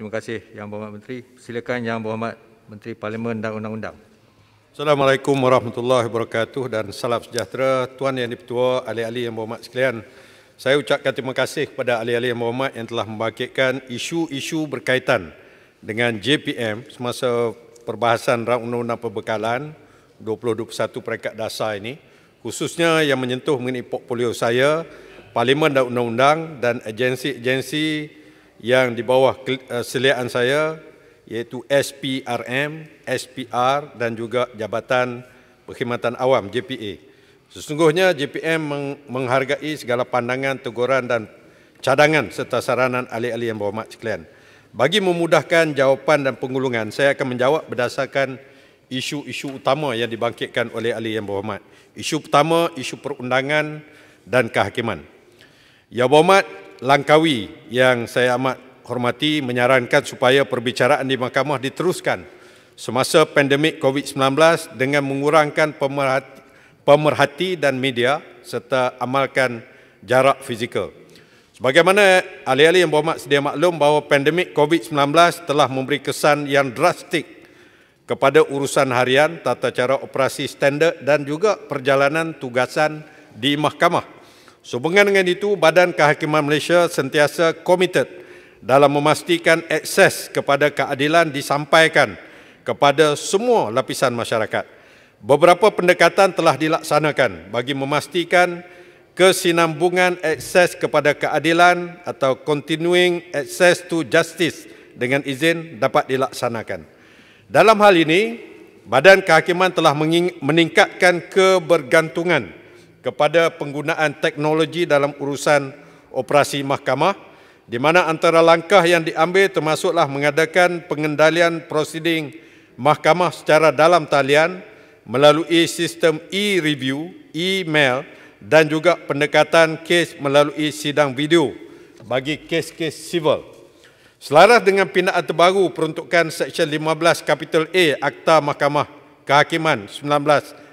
Terima kasih Yang Berhormat Menteri. Silakan Yang Berhormat Menteri Parlimen dan Undang-Undang. Assalamualaikum warahmatullahi wabarakatuh dan salam sejahtera Tuan Yang Dipertua, ahli-ahli yang berhormat sekalian. Saya ucapkan terima kasih kepada ahli-ahli yang berhormat yang telah membangkitkan isu-isu berkaitan dengan JPM semasa perbahasan Rang Undang-Undang Perbekalan 2021 Perikat Dasar ini khususnya yang menyentuh mengenai portfolio saya, Parlimen dan Undang-Undang dan agensi-agensi agensi agensi yang di bawah eh, seliaan saya iaitu SPRM, SPR dan juga Jabatan Perkhidmatan Awam JPA. Sesungguhnya JPM menghargai segala pandangan, teguran dan cadangan serta saranan ahli-ahli yang berhormat sekalian. Bagi memudahkan jawapan dan pengulungan, saya akan menjawab berdasarkan isu-isu utama yang dibangkitkan oleh ahli yang berhormat. Isu pertama, isu perundangan dan kehakiman. Yang berhormat, Langkawi yang saya amat hormati menyarankan supaya perbicaraan di mahkamah diteruskan semasa pandemik COVID-19 dengan mengurangkan pemerhati, dan media serta amalkan jarak fizikal. Sebagaimana ahli-ahli yang berhormat sedia maklum bahawa pandemik COVID-19 telah memberi kesan yang drastik kepada urusan harian, tata cara operasi standard dan juga perjalanan tugasan di mahkamah Sehubungan dengan itu, Badan Kehakiman Malaysia sentiasa komited dalam memastikan akses kepada keadilan disampaikan kepada semua lapisan masyarakat. Beberapa pendekatan telah dilaksanakan bagi memastikan kesinambungan akses kepada keadilan atau continuing access to justice dengan izin dapat dilaksanakan. Dalam hal ini, Badan Kehakiman telah meningkatkan kebergantungan kepada penggunaan teknologi dalam urusan operasi mahkamah di mana antara langkah yang diambil termasuklah mengadakan pengendalian prosiding mahkamah secara dalam talian melalui sistem e-review, e-mail dan juga pendekatan kes melalui sidang video bagi kes-kes sivil. Selaras dengan pindaan terbaru peruntukan Seksyen 15 Kapital A Akta Mahkamah Kehakiman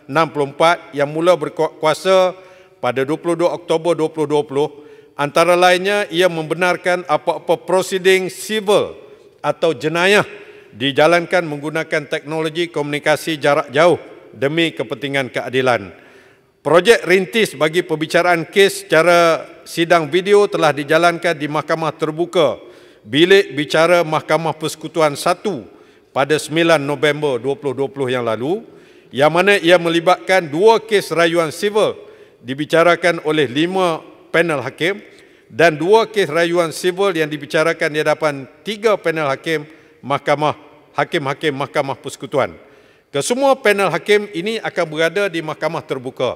64 yang mula berkuasa pada 22 Oktober 2020 antara lainnya ia membenarkan apa-apa prosiding sivil atau jenayah dijalankan menggunakan teknologi komunikasi jarak jauh demi kepentingan keadilan. Projek rintis bagi pembicaraan kes secara sidang video telah dijalankan di Mahkamah Terbuka Bilik Bicara Mahkamah Persekutuan 1 pada 9 November 2020 yang lalu yang mana ia melibatkan dua kes rayuan sivil dibicarakan oleh lima panel hakim dan dua kes rayuan sivil yang dibicarakan di hadapan tiga panel hakim mahkamah hakim-hakim mahkamah persekutuan. Kesemua panel hakim ini akan berada di mahkamah terbuka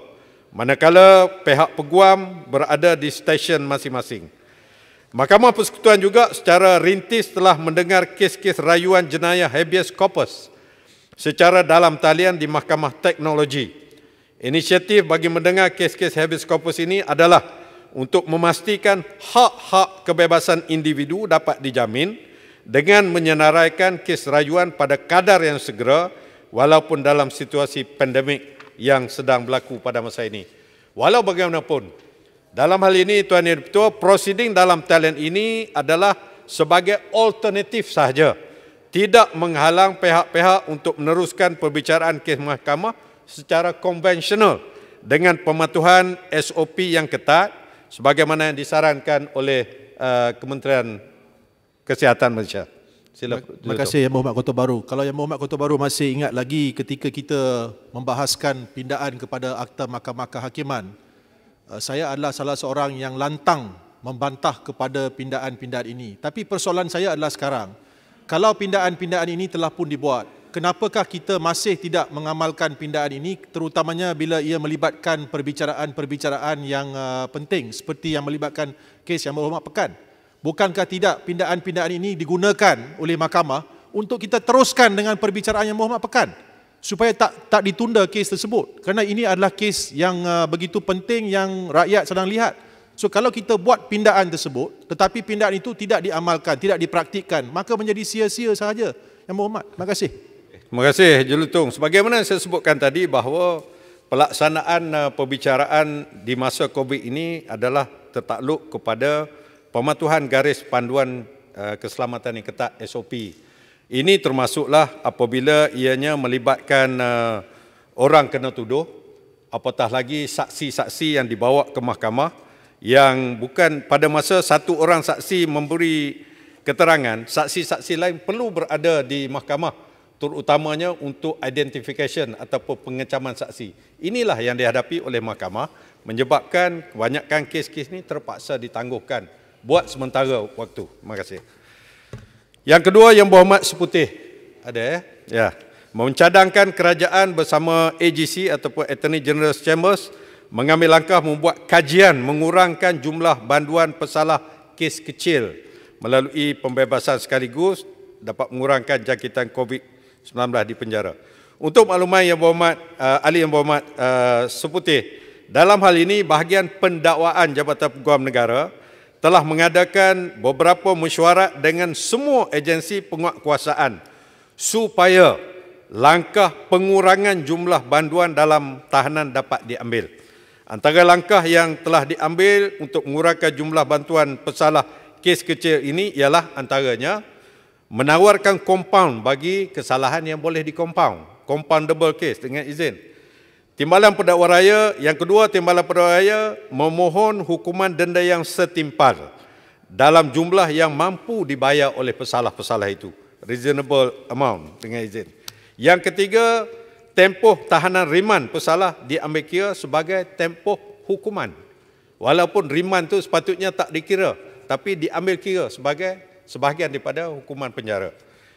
manakala pihak peguam berada di stesen masing-masing. Mahkamah persekutuan juga secara rintis telah mendengar kes-kes rayuan jenayah habeas corpus secara dalam talian di Mahkamah Teknologi. Inisiatif bagi mendengar kes-kes habeas corpus ini adalah untuk memastikan hak-hak kebebasan individu dapat dijamin dengan menyenaraikan kes rayuan pada kadar yang segera walaupun dalam situasi pandemik yang sedang berlaku pada masa ini. Walau bagaimanapun, dalam hal ini Tuan Yang Ketua, proceeding dalam talian ini adalah sebagai alternatif sahaja tidak menghalang pihak-pihak untuk meneruskan perbicaraan kes mahkamah secara konvensional dengan pematuhan SOP yang ketat sebagaimana yang disarankan oleh uh, Kementerian Kesihatan Malaysia. Sila, Terima kasih Yang Berhormat Kota Baru. Kalau Yang Berhormat Kota Baru masih ingat lagi ketika kita membahaskan pindaan kepada Akta Mahkamah Kehakiman, eh, saya adalah salah seorang yang lantang membantah kepada pindaan-pindaan ini. Tapi persoalan saya adalah sekarang, kalau pindaan-pindaan ini telah pun dibuat, kenapakah kita masih tidak mengamalkan pindaan ini terutamanya bila ia melibatkan perbicaraan-perbicaraan yang uh, penting seperti yang melibatkan kes yang berhormat pekan? Bukankah tidak pindaan-pindaan ini digunakan oleh mahkamah untuk kita teruskan dengan perbicaraan yang berhormat pekan? supaya tak tak ditunda kes tersebut kerana ini adalah kes yang uh, begitu penting yang rakyat sedang lihat So kalau kita buat pindaan tersebut, tetapi pindaan itu tidak diamalkan, tidak dipraktikkan, maka menjadi sia-sia sahaja. Yang berhormat, terima kasih. Terima kasih, Jelutung. Sebagaimana saya sebutkan tadi bahawa pelaksanaan eh, perbicaraan di masa COVID ini adalah tertakluk kepada pematuhan garis panduan eh, keselamatan yang ketat SOP. Ini termasuklah apabila ianya melibatkan eh, orang kena tuduh, apatah lagi saksi-saksi yang dibawa ke mahkamah, yang bukan pada masa satu orang saksi memberi keterangan, saksi-saksi lain perlu berada di mahkamah terutamanya untuk identification ataupun pengecaman saksi. Inilah yang dihadapi oleh mahkamah menyebabkan kebanyakan kes-kes ini terpaksa ditangguhkan buat sementara waktu. Terima kasih. Yang kedua yang berhormat seputih ada ya. ya. Mencadangkan kerajaan bersama AGC ataupun Attorney General Chambers mengambil langkah membuat kajian mengurangkan jumlah banduan pesalah kes kecil melalui pembebasan sekaligus dapat mengurangkan jangkitan COVID-19 di penjara. Untuk makluman yang berhormat, uh, ahli yang berhormat uh, seputih, dalam hal ini bahagian pendakwaan Jabatan Peguam Negara telah mengadakan beberapa mesyuarat dengan semua agensi penguatkuasaan supaya langkah pengurangan jumlah banduan dalam tahanan dapat diambil. Antara langkah yang telah diambil untuk mengurangkan jumlah bantuan pesalah kes kecil ini ialah antaranya menawarkan compound bagi kesalahan yang boleh dikompound, compoundable case dengan izin. Timbalan pendakwa raya, yang kedua timbalan pendakwa raya memohon hukuman denda yang setimpal dalam jumlah yang mampu dibayar oleh pesalah-pesalah itu, reasonable amount dengan izin. Yang ketiga, tempoh tahanan riman pesalah diambil kira sebagai tempoh hukuman. Walaupun riman tu sepatutnya tak dikira, tapi diambil kira sebagai sebahagian daripada hukuman penjara.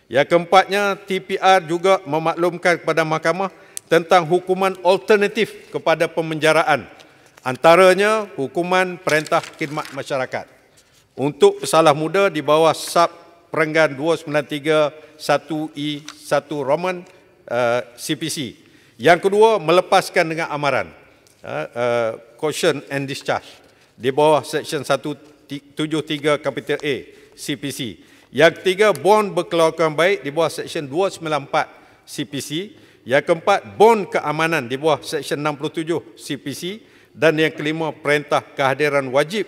Yang keempatnya, TPR juga memaklumkan kepada mahkamah tentang hukuman alternatif kepada pemenjaraan. Antaranya, hukuman perintah khidmat masyarakat. Untuk pesalah muda di bawah sub perenggan 293 1 i 1 Roman CPC. Uh, yang kedua, melepaskan dengan amaran. Uh, uh, caution and discharge di bawah Section 173 Kapital A CPC. Yang ketiga, bond berkelakuan baik di bawah Section 294 CPC. Yang keempat, bond keamanan di bawah Section 67 CPC. Dan yang kelima, perintah kehadiran wajib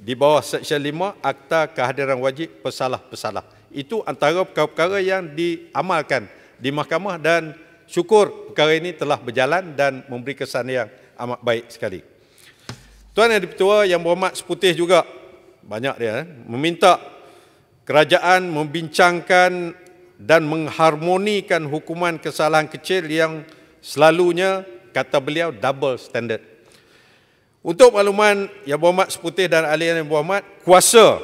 di bawah Section 5 Akta Kehadiran Wajib Pesalah-Pesalah. Itu antara perkara-perkara yang diamalkan di mahkamah dan syukur perkara ini telah berjalan dan memberi kesan yang amat baik sekali. Tuan Yang Dipertua Yang Berhormat Seputih juga, banyak dia, eh, meminta kerajaan membincangkan dan mengharmonikan hukuman kesalahan kecil yang selalunya, kata beliau, double standard. Untuk makluman Yang Berhormat Seputih dan Ahli Yang Berhormat, kuasa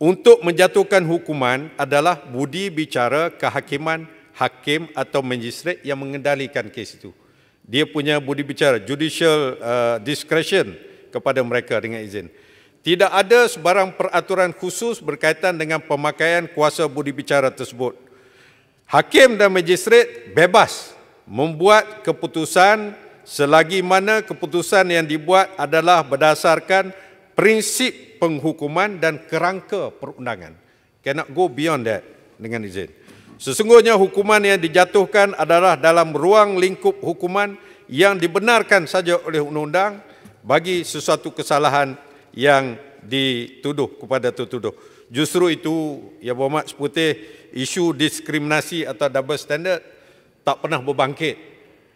untuk menjatuhkan hukuman adalah budi bicara kehakiman hakim atau magistrate yang mengendalikan kes itu. Dia punya budi bicara judicial uh, discretion kepada mereka dengan izin. Tidak ada sebarang peraturan khusus berkaitan dengan pemakaian kuasa budi bicara tersebut. Hakim dan magistrate bebas membuat keputusan selagi mana keputusan yang dibuat adalah berdasarkan prinsip penghukuman dan kerangka perundangan. Cannot go beyond that dengan izin. Sesungguhnya hukuman yang dijatuhkan adalah dalam ruang lingkup hukuman yang dibenarkan saja oleh undang-undang bagi sesuatu kesalahan yang dituduh kepada tertuduh. Justru itu, ya Bapak Seputih, isu diskriminasi atau double standard tak pernah berbangkit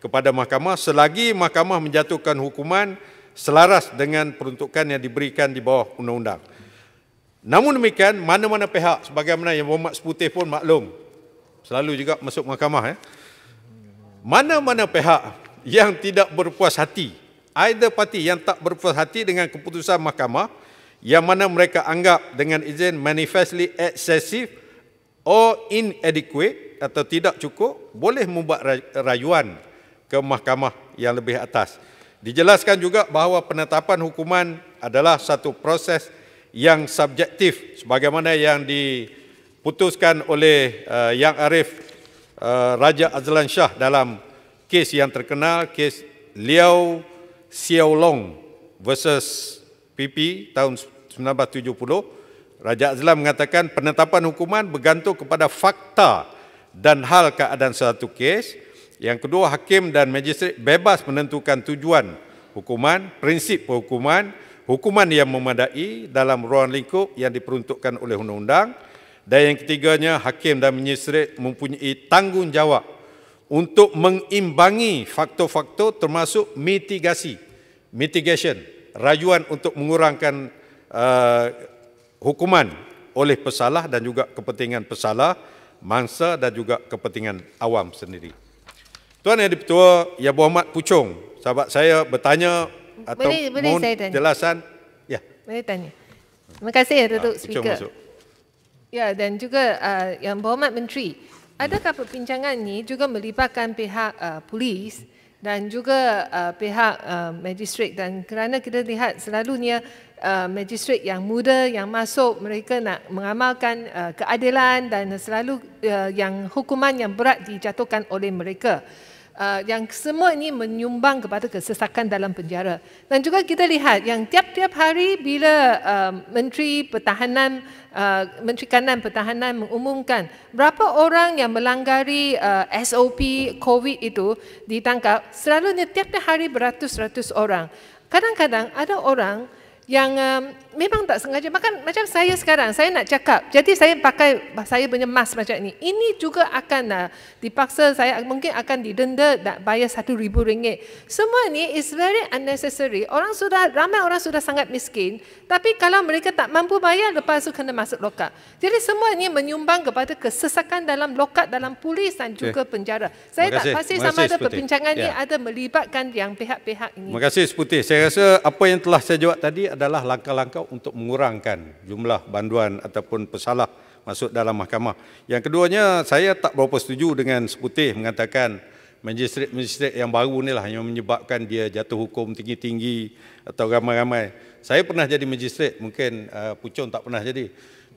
kepada mahkamah selagi mahkamah menjatuhkan hukuman selaras dengan peruntukan yang diberikan di bawah undang-undang. Namun demikian, mana-mana pihak sebagaimana yang Bapak Seputih pun maklum selalu juga masuk mahkamah ya. Mana-mana pihak yang tidak berpuas hati, ada parti yang tak berpuas hati dengan keputusan mahkamah yang mana mereka anggap dengan izin manifestly excessive or inadequate atau tidak cukup boleh membuat rayuan ke mahkamah yang lebih atas. Dijelaskan juga bahawa penetapan hukuman adalah satu proses yang subjektif sebagaimana yang di putuskan oleh uh, Yang Arif uh, Raja Azlan Shah dalam kes yang terkenal kes Liao Xiaolong versus PP tahun 1970 Raja Azlan mengatakan penetapan hukuman bergantung kepada fakta dan hal keadaan satu kes yang kedua hakim dan majistret bebas menentukan tujuan hukuman prinsip hukuman hukuman yang memadai dalam ruang lingkup yang diperuntukkan oleh undang-undang dan yang ketiganya, hakim dan menyisrit mempunyai tanggungjawab untuk mengimbangi faktor-faktor termasuk mitigasi, mitigation, rayuan untuk mengurangkan uh, hukuman oleh pesalah dan juga kepentingan pesalah, mangsa dan juga kepentingan awam sendiri. Tuan Yang Dipertua Yang Berhormat Pucung, sahabat saya bertanya atau boleh, mohon jelasan. Ya. Boleh tanya. Terima kasih, ya, ah, Datuk ah, Speaker. masuk. Ya dan juga uh, yang berhormat menteri, adakah perbincangan ini juga melibatkan pihak uh, polis dan juga uh, pihak uh, magistrate dan kerana kita lihat selalunya uh, magistrate yang muda yang masuk mereka nak mengamalkan uh, keadilan dan selalu uh, yang hukuman yang berat dijatuhkan oleh mereka uh, yang semua ini menyumbang kepada kesesakan dalam penjara. Dan juga kita lihat yang tiap-tiap hari bila uh, Menteri Pertahanan, uh, Menteri Kanan Pertahanan mengumumkan berapa orang yang melanggari uh, SOP COVID itu ditangkap, selalunya tiap-tiap hari beratus-ratus orang. Kadang-kadang ada orang yang um, memang tak sengaja makan macam saya sekarang saya nak cakap jadi saya pakai saya punya mask macam ni ini juga akan uh, dipaksa saya mungkin akan didenda dan bayar satu ribu ringgit semua ni is very unnecessary orang sudah ramai orang sudah sangat miskin tapi kalau mereka tak mampu bayar lepas tu kena masuk lokak. jadi semua ini menyumbang kepada kesesakan dalam lokak dalam polis dan juga okay. penjara saya tak pasti sama kasih, ada seputih. perbincangan ya. ini ada melibatkan yang pihak-pihak ini terima kasih seputih saya rasa apa yang telah saya jawab tadi adalah langkah-langkah untuk mengurangkan jumlah banduan ataupun pesalah masuk dalam mahkamah. Yang keduanya, saya tak berapa setuju dengan seputih mengatakan majistret majistret yang baru ni lah yang menyebabkan dia jatuh hukum tinggi-tinggi atau ramai-ramai. Saya pernah jadi majistret mungkin uh, Pucung tak pernah jadi.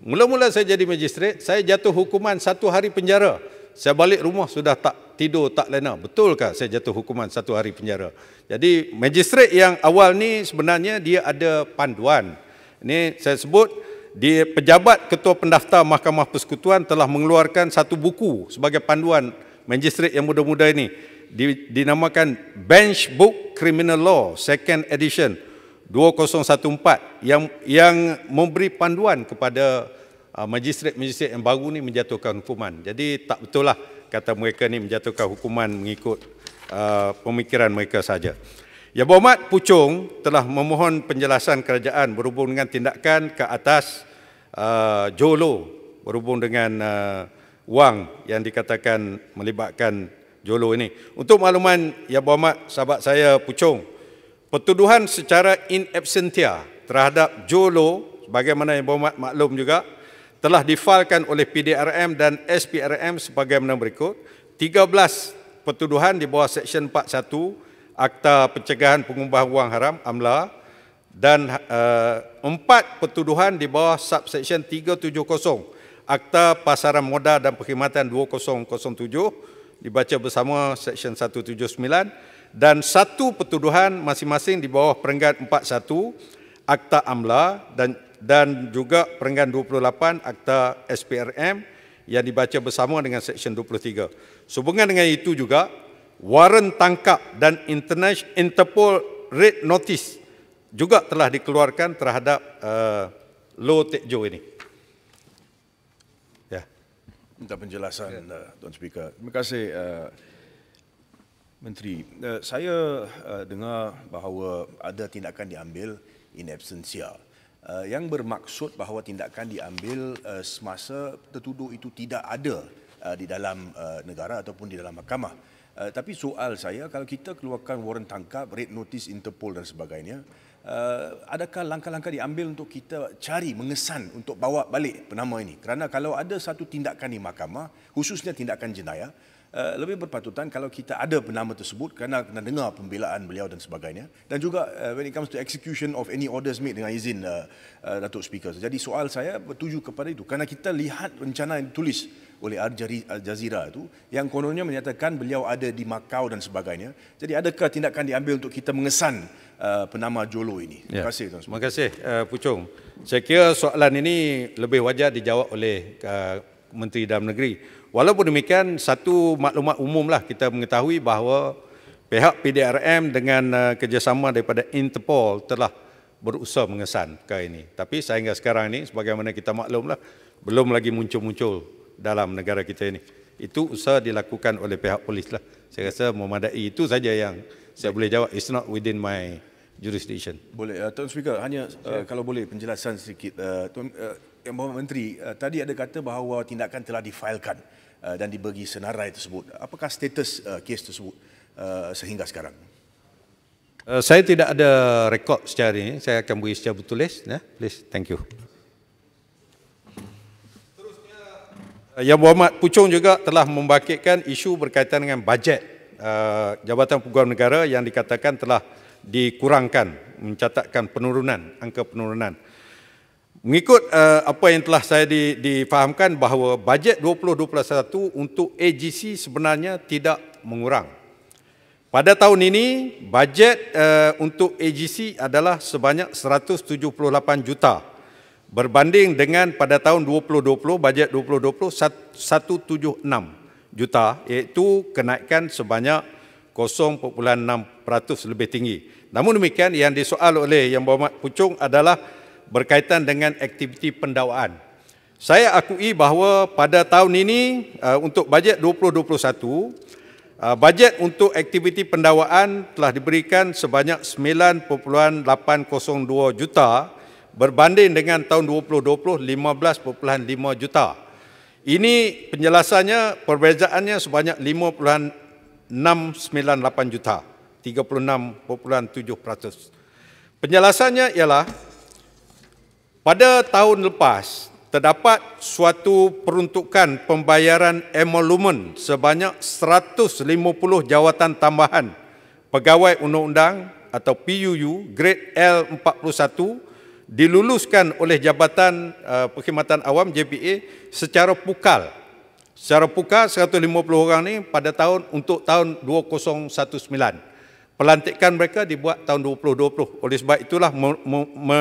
Mula-mula saya jadi majistret saya jatuh hukuman satu hari penjara. Saya balik rumah sudah tak tidur, tak lena. Betulkah saya jatuh hukuman satu hari penjara? Jadi majistret yang awal ni sebenarnya dia ada panduan. Ini saya sebut di pejabat ketua pendaftar Mahkamah Persekutuan telah mengeluarkan satu buku sebagai panduan magistrate yang muda-muda ini dinamakan Bench Book Criminal Law Second Edition 2014 yang yang memberi panduan kepada uh, magistrate-magistrate yang baru ni menjatuhkan hukuman. Jadi tak betul lah kata mereka ni menjatuhkan hukuman mengikut uh, pemikiran mereka saja. Yang berhormat Pucung telah memohon penjelasan kerajaan berhubung dengan tindakan ke atas uh, Jolo berhubung dengan uh, wang yang dikatakan melibatkan Jolo ini. Untuk makluman Yang Berhormat sahabat saya Pucung, pertuduhan secara in absentia terhadap Jolo bagaimana Yang Berhormat maklum juga telah difailkan oleh PDRM dan SPRM sebagaimana berikut. 13 pertuduhan di bawah Seksyen 41 Akta Pencegahan Pengubah Wang Haram, AMLA, dan uh, empat pertuduhan di bawah subseksyen 370 Akta Pasaran Modal dan Perkhidmatan 2007 dibaca bersama Section 179 dan satu pertuduhan masing-masing di bawah Perenggan 41 Akta AMLA dan dan juga Perenggan 28 Akta SPRM yang dibaca bersama dengan Section 23. Sehubungan dengan itu juga, waran tangkap dan Interpol Red Notice juga telah dikeluarkan terhadap uh, eh, Low Tek Jo ini. Ya. Minta penjelasan, ya. Uh, Tuan Speaker. Terima kasih, uh, Menteri. Uh, saya uh, dengar bahawa ada tindakan diambil in absentia. Uh, yang bermaksud bahawa tindakan diambil uh, semasa tertuduh itu tidak ada uh, di dalam uh, negara ataupun di dalam mahkamah. Uh, tapi soal saya, kalau kita keluarkan warrant tangkap, red notice Interpol dan sebagainya, uh, adakah langkah-langkah diambil untuk kita cari, mengesan untuk bawa balik penama ini? Kerana kalau ada satu tindakan di mahkamah, khususnya tindakan jenayah, uh, lebih berpatutan kalau kita ada penama tersebut kerana kena dengar pembelaan beliau dan sebagainya. Dan juga uh, when it comes to execution of any orders made dengan izin uh, uh, Datuk Speaker. Jadi soal saya bertuju kepada itu. Kerana kita lihat rencana yang ditulis oleh Al-Jazeera itu yang kononnya menyatakan beliau ada di Makau dan sebagainya. Jadi adakah tindakan diambil untuk kita mengesan uh, penama Jolo ini? Terima ya. kasih Terima kasih uh, Pucung. Saya kira soalan ini lebih wajar dijawab oleh uh, Menteri Dalam Negeri. Walaupun demikian, satu maklumat umumlah kita mengetahui bahawa pihak PDRM dengan uh, kerjasama daripada Interpol telah berusaha mengesan perkara ini. Tapi sehingga sekarang ini, sebagaimana kita maklumlah, belum lagi muncul-muncul dalam negara kita ini. Itu usaha dilakukan oleh pihak polis lah. Saya rasa memadai itu saja yang saya boleh jawab. It's not within my jurisdiction. Boleh. Uh, Tuan Speaker, hanya uh, kalau boleh penjelasan sedikit. Uh, Tuan, uh, yang Mohon Menteri, uh, tadi ada kata bahawa tindakan telah difailkan uh, dan diberi senarai tersebut. Apakah status uh, kes tersebut uh, sehingga sekarang? Uh, saya tidak ada rekod secara ini. Saya akan beri secara tulis. Yeah? Please, thank you. Yang Muhammad Pucung juga telah membangkitkan isu berkaitan dengan bajet uh, Jabatan Peguam Negara yang dikatakan telah dikurangkan, mencatatkan penurunan, angka penurunan. Mengikut uh, apa yang telah saya difahamkan bahawa bajet 2021 untuk AGC sebenarnya tidak mengurang. Pada tahun ini, bajet uh, untuk AGC adalah sebanyak 178 juta ringgit berbanding dengan pada tahun 2020 bajet 2020 176 juta iaitu kenaikan sebanyak 0.6% lebih tinggi. Namun demikian yang disoal oleh Yang Berhormat Pucung adalah berkaitan dengan aktiviti pendawaan. Saya akui bahawa pada tahun ini uh, untuk bajet 2021 uh, bajet untuk aktiviti pendawaan telah diberikan sebanyak 9.802 juta berbanding dengan tahun 2020 15.5 juta. Ini penjelasannya perbezaannya sebanyak 5.698 juta, 36.7%. Penjelasannya ialah pada tahun lepas terdapat suatu peruntukan pembayaran emolumen sebanyak 150 jawatan tambahan pegawai undang-undang atau PUU grade L41 diluluskan oleh Jabatan uh, Perkhidmatan Awam JPA secara pukal. Secara pukal 150 orang ini pada tahun untuk tahun 2019. Pelantikan mereka dibuat tahun 2020. Oleh sebab itulah me, me, me,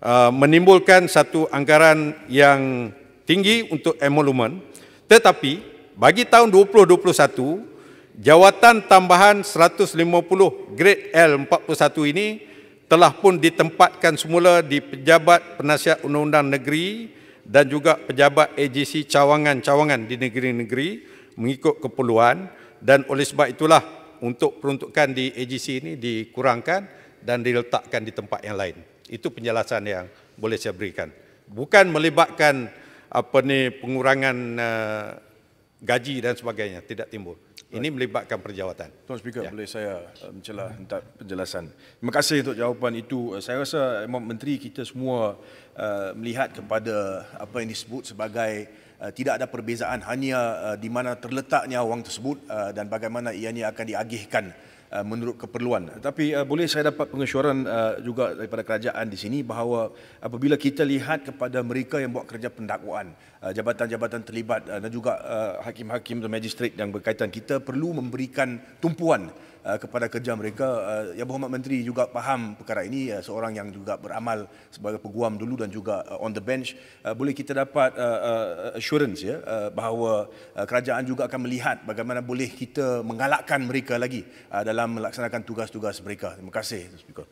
uh, menimbulkan satu anggaran yang tinggi untuk emolumen. Tetapi bagi tahun 2021 jawatan tambahan 150 grade L41 ini telah pun ditempatkan semula di Pejabat Penasihat Undang-Undang Negeri dan juga Pejabat AGC cawangan-cawangan di negeri-negeri mengikut keperluan dan oleh sebab itulah untuk peruntukan di AGC ini dikurangkan dan diletakkan di tempat yang lain. Itu penjelasan yang boleh saya berikan. Bukan melibatkan apa ni pengurangan uh, gaji dan sebagainya tidak timbul. Ini melibatkan perjawatan. Tuan Speaker, ya. boleh saya uh, mencela hentak penjelasan. Terima kasih untuk jawapan itu. Uh, saya rasa Menteri kita semua uh, melihat kepada apa yang disebut sebagai uh, tidak ada perbezaan hanya uh, di mana terletaknya wang tersebut uh, dan bagaimana ianya akan diagihkan Uh, menurut keperluan. Tapi uh, boleh saya dapat pengesyuaran uh, juga daripada kerajaan di sini bahawa apabila kita lihat kepada mereka yang buat kerja pendakwaan, jabatan-jabatan terlibat dan juga hakim-hakim atau magistrate yang berkaitan, kita perlu memberikan tumpuan Uh, kepada kerja mereka. Uh, yang berhormat menteri juga faham perkara ini uh, seorang yang juga beramal sebagai peguam dulu dan juga uh, on the bench uh, boleh kita dapat uh, uh, assurance ya uh, bahawa uh, kerajaan juga akan melihat bagaimana boleh kita menggalakkan mereka lagi uh, dalam melaksanakan tugas-tugas mereka. Terima kasih Terima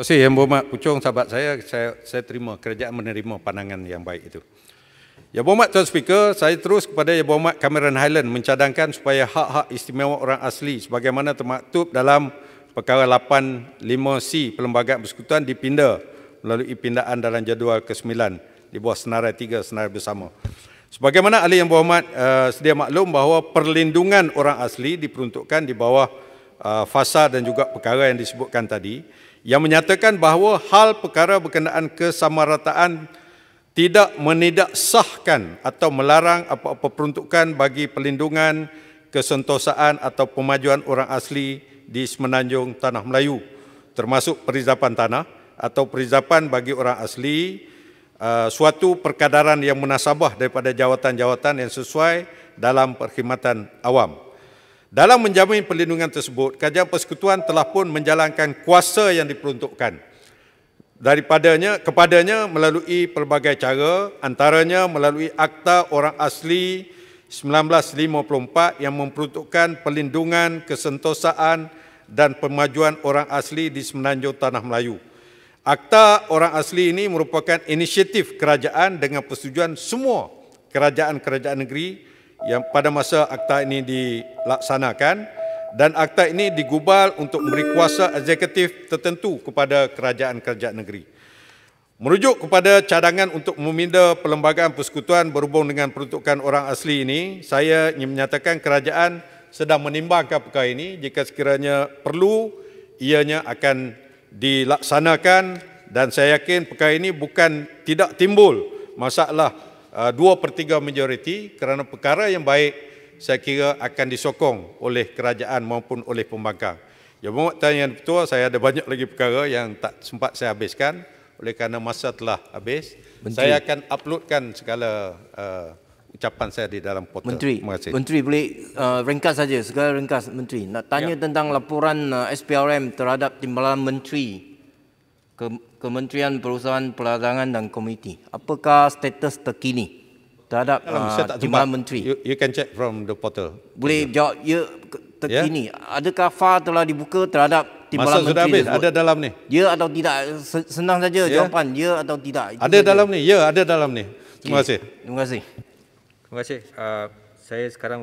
kasih Yang Berhormat Pucung sahabat saya saya, saya terima kerajaan menerima pandangan yang baik itu. Ya Bomat Tuan Speaker, saya terus kepada Ya Bomat Cameron Highland mencadangkan supaya hak-hak istimewa orang asli sebagaimana termaktub dalam perkara 85C Perlembagaan Persekutuan dipindah melalui pindaan dalam jadual ke-9 di bawah senarai tiga senarai bersama. Sebagaimana ahli yang berhormat uh, sedia maklum bahawa perlindungan orang asli diperuntukkan di bawah uh, fasa dan juga perkara yang disebutkan tadi yang menyatakan bahawa hal perkara berkenaan kesamarataan tidak menidak sahkan atau melarang apa-apa peruntukan bagi pelindungan kesentosaan atau pemajuan orang asli di semenanjung tanah Melayu, termasuk perizapan tanah atau perizapan bagi orang asli, eh, suatu perkadaran yang munasabah daripada jawatan-jawatan yang sesuai dalam perkhidmatan awam. Dalam menjamin perlindungan tersebut, Kajian Persekutuan telah pun menjalankan kuasa yang diperuntukkan daripadanya kepadanya melalui pelbagai cara antaranya melalui Akta Orang Asli 1954 yang memperuntukkan perlindungan kesentosaan dan pemajuan orang asli di semenanjung tanah Melayu. Akta Orang Asli ini merupakan inisiatif kerajaan dengan persetujuan semua kerajaan-kerajaan negeri yang pada masa akta ini dilaksanakan dan akta ini digubal untuk memberi kuasa eksekutif tertentu kepada kerajaan-kerajaan negeri. Merujuk kepada cadangan untuk meminda Perlembagaan Persekutuan berhubung dengan peruntukan orang asli ini, saya ingin menyatakan kerajaan sedang menimbangkan perkara ini jika sekiranya perlu, ianya akan dilaksanakan dan saya yakin perkara ini bukan tidak timbul masalah uh, dua per 3 majoriti kerana perkara yang baik saya kira akan disokong oleh kerajaan maupun oleh pembangkang. Ya Bung Tuan Yang Ketua, saya ada banyak lagi perkara yang tak sempat saya habiskan oleh kerana masa telah habis. Menteri. Saya akan uploadkan segala uh, ucapan saya di dalam portal. Menteri, Menteri boleh uh, ringkas saja, segala ringkas Menteri. Nak tanya ya. tentang laporan uh, SPRM terhadap timbalan Menteri Kementerian Perusahaan Perdagangan dan Komiti. Apakah status terkini? terhadap timbal uh, menteri. You, you can check from the portal. Boleh yeah. jawab ya terkini. Ya? Yeah. Adakah file telah dibuka terhadap timbal menteri? Sudah habis. Ada dalam ni. Ya atau tidak? Senang saja yeah. jawapan. Ya atau tidak? ada saja. dalam ni. Ya ada dalam ni. Terima okay. kasih. Terima kasih. Terima kasih. Uh, saya sekarang